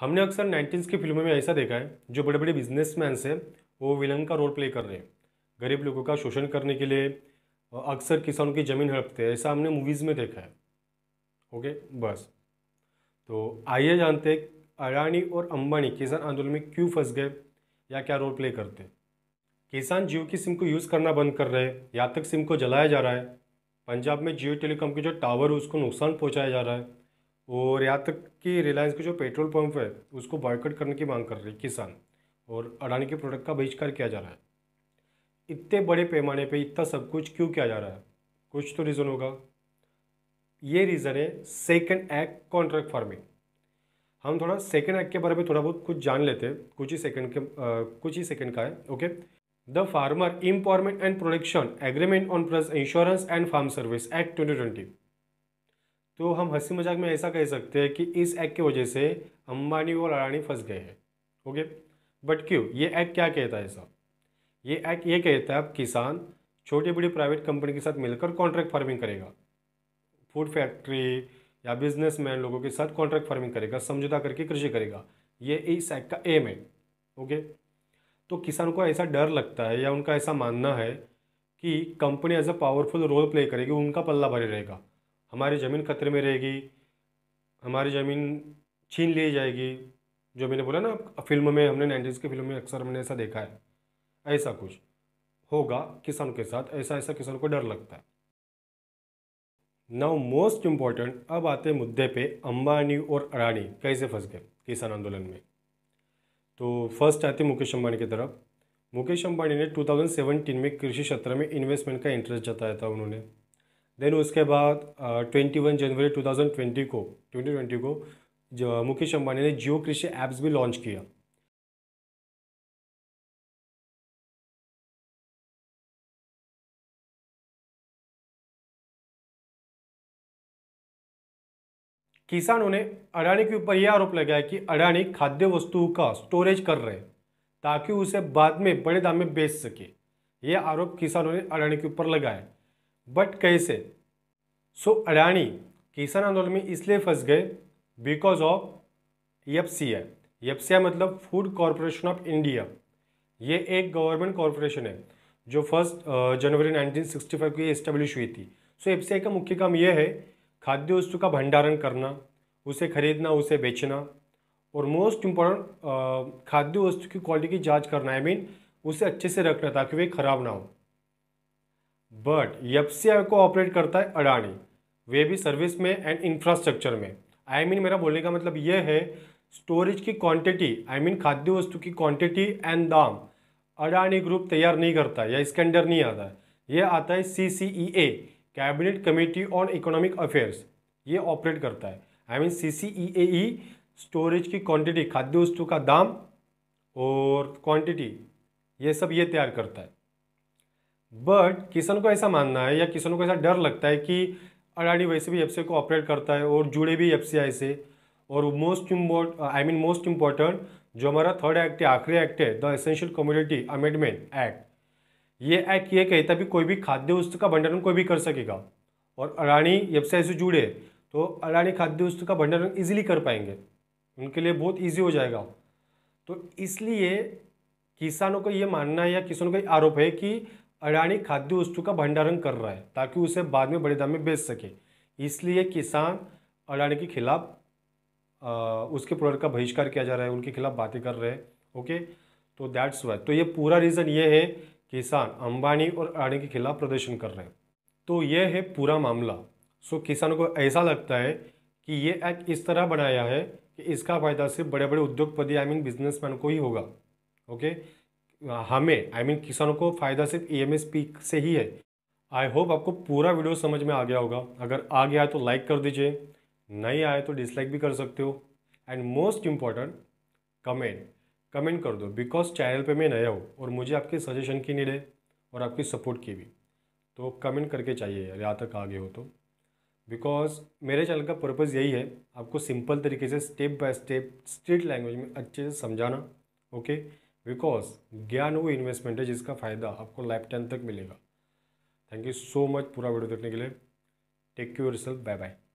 हमने अक्सर नाइन्टीन्स की फिल्मों में ऐसा देखा है जो बड़े बड़े बिजनेसमैन से वो विलन का रोल प्ले कर रहे हैं गरीब लोगों का शोषण करने के लिए अक्सर किसानों की ज़मीन हड़पते हैं ऐसा हमने मूवीज़ में देखा है ओके बस तो आइए जानते हैं अडानी और अंबानी किसान आंदोलन में क्यों फंस गए या क्या रोल प्ले करते किसान जियो की सिम को यूज़ करना बंद कर रहे हैं या तक सिम को जलाया जा रहा है पंजाब में जियो टेलीकॉम के जो टावर है उसको नुकसान पहुँचाया जा रहा है और यहाँ तक कि रिलायंस के जो पेट्रोल पंप है उसको बॉयकट करने की मांग कर रहे हैं किसान और अडानी के प्रोडक्ट का बहिष्कार किया जा रहा है इतने बड़े पैमाने पे इतना सब कुछ क्यों किया जा रहा है कुछ तो रीज़न होगा ये रीज़न है सेकेंड एक्ट कॉन्ट्रैक्ट फार्मिंग हम थोड़ा सेकंड एक्ट के बारे में थोड़ा बहुत कुछ जान लेते हैं कुछ ही सेकेंड के आ, कुछ ही सेकेंड का है okay the farmer empowerment and production agreement on plus insurance and farm service act twenty twenty तो हम हंसी मजाक में ऐसा कह सकते हैं कि इस एक्ट की वजह से अंबानी और अडानी फंस गए हैं ओके बट क्यों ये एक्ट क्या कहता है साहब ये एक्ट ये कहता है किसान छोटी बड़ी प्राइवेट कंपनी के साथ मिलकर कॉन्ट्रैक्ट फार्मिंग करेगा फूड फैक्ट्री या बिजनेसमैन लोगों के साथ कॉन्ट्रैक्ट फार्मिंग करेगा समझौता करके कृषि करेगा ये इस एक्ट का एम है ओके तो किसान को ऐसा डर लगता है या उनका ऐसा मानना है कि company as a powerful role play करेगी उनका पल्ला भरे रहेगा हमारी ज़मीन खतरे में रहेगी हमारी ज़मीन छीन ली जाएगी जो मैंने बोला ना फिल्म में हमने नाइन्टीज़ की फिल्म में अक्सर हमने ऐसा देखा है ऐसा कुछ होगा किसानों के साथ ऐसा ऐसा किसानों को डर लगता है नाउ मोस्ट इम्पॉर्टेंट अब आते मुद्दे पे अंबानी और अडानी कैसे फंस गए किसान आंदोलन में तो फर्स्ट आते मुकेश अंबानी की तरफ मुकेश अंबानी ने 2017 में कृषि क्षेत्र में इन्वेस्टमेंट का इंटरेस्ट जताया था उन्होंने देन उसके बाद ट्वेंटी वन जनवरी टू थाउजेंड ट्वेंटी को ट्वेंटी ट्वेंटी को जो मुकेश अंबानी ने जियो कृषि ऐप्स भी लॉन्च किया किसानों ने अडानी के ऊपर यह आरोप लगाया कि अडानी खाद्य वस्तुओं का स्टोरेज कर रहे ताकि उसे बाद में बड़े दाम में बेच सके ये आरोप किसानों ने अडानी के ऊपर लगाया बट कैसे सो so, अडानी किसान आंदोलन में इसलिए फंस गए because of F C I F C I मतलब फूड कॉरपोरेशन ऑफ इंडिया ये एक गवर्नमेंट कॉरपोरेशन है जो फर्स्ट जनवरी 1965 को ये इस्टेब्लिश हुई थी सो एफ सी आई का मुख्य काम यह है खाद्य वस्तु का भंडारण करना उसे खरीदना उसे बेचना और मोस्ट इम्पॉर्टेंट खाद्य वस्तु की क्वालिटी की जांच करना आई I मीन mean, उसे अच्छे से रखना ताकि वे खराब ना हो बट यपसीआई को ऑपरेट करता है अडानी वे भी सर्विस में एंड इंफ्रास्ट्रक्चर में आई I मीन mean, मेरा बोलने का मतलब यह है स्टोरेज की क्वांटिटी आई मीन खाद्य वस्तु की क्वांटिटी एंड दाम अडानी ग्रुप तैयार नहीं करता या इसके अंडर नहीं आता है यह आता है C C E A cabinet committee on economic affairs ये ऑपरेट करता है I mean C C E A E storage की क्वांटिटी खाद्य वस्तु का दाम और क्वांटिटी ये सब ये तैयार करता है बट किसान को ऐसा मानना है या किसानों को ऐसा डर लगता है कि अडानी वैसे भी एफ को ऑपरेट करता है और जुड़े भी एफ से और most import I mean most important जो हमारा थर्ड एक्ट है आखिरी एक्ट है the essential community amendment act ये एक्ट ये कहता भी कोई भी खाद्य वस्तु का भंडारण कोई भी कर सकेगा और अडानी एफ से जुड़े तो अडानी खाद्य वस्तु का भंडारण ईजिली कर पाएंगे उनके लिए बहुत ईजी हो जाएगा तो इसलिए किसानों का ये मानना है या किसानों का आरोप है कि अडानी खाद्य वस्तु का भंडारण कर रहा है ताकि उसे बाद में बड़े दाम में बेच सके इसलिए किसान अडानी के खिलाफ उसके प्रोडक्ट का बहिष्कार किया जा रहा है उनके खिलाफ बातें कर रहे हैं ओके तो दैट्स वाई तो ये पूरा रीज़न ये है किसान अंबानी और अडानी के खिलाफ प्रदर्शन कर रहे हैं तो ये है पूरा मामला सो किसानों को ऐसा लगता है कि ये एक्ट इस तरह बनाया है कि इसका फ़ायदा सिर्फ बड़े बड़े उद्योगपति आई मीन बिजनेसमैन को ही होगा ओके हमें आई I मीन mean, किसानों को फ़ायदा सिर्फ ई एम एस से ही है आई होप आपको पूरा वीडियो समझ में आ गया होगा अगर आ गया है तो लाइक कर दीजिए नहीं आए तो डिसलाइक भी कर सकते हो and most important comment comment कर दो बिकॉज चैनल पे मैं नया हूँ और मुझे आपके सजेशन की नीड है और आपकी सपोर्ट की भी तो कमेंट करके चाहिए यार यहाँ तक आगे हो तो बिकॉज मेरे चैनल का पर्पज़ यही है आपको सिंपल तरीके से step by step street language में अच्छे से समझाना ओके okay? बिकॉज ज्ञान वो इन्वेस्टमेंट है जिसका फ़ायदा आपको लाइफ टाइम तक मिलेगा थैंक यू सो मच पूरा वीडियो देखने के लिए take you self bye bye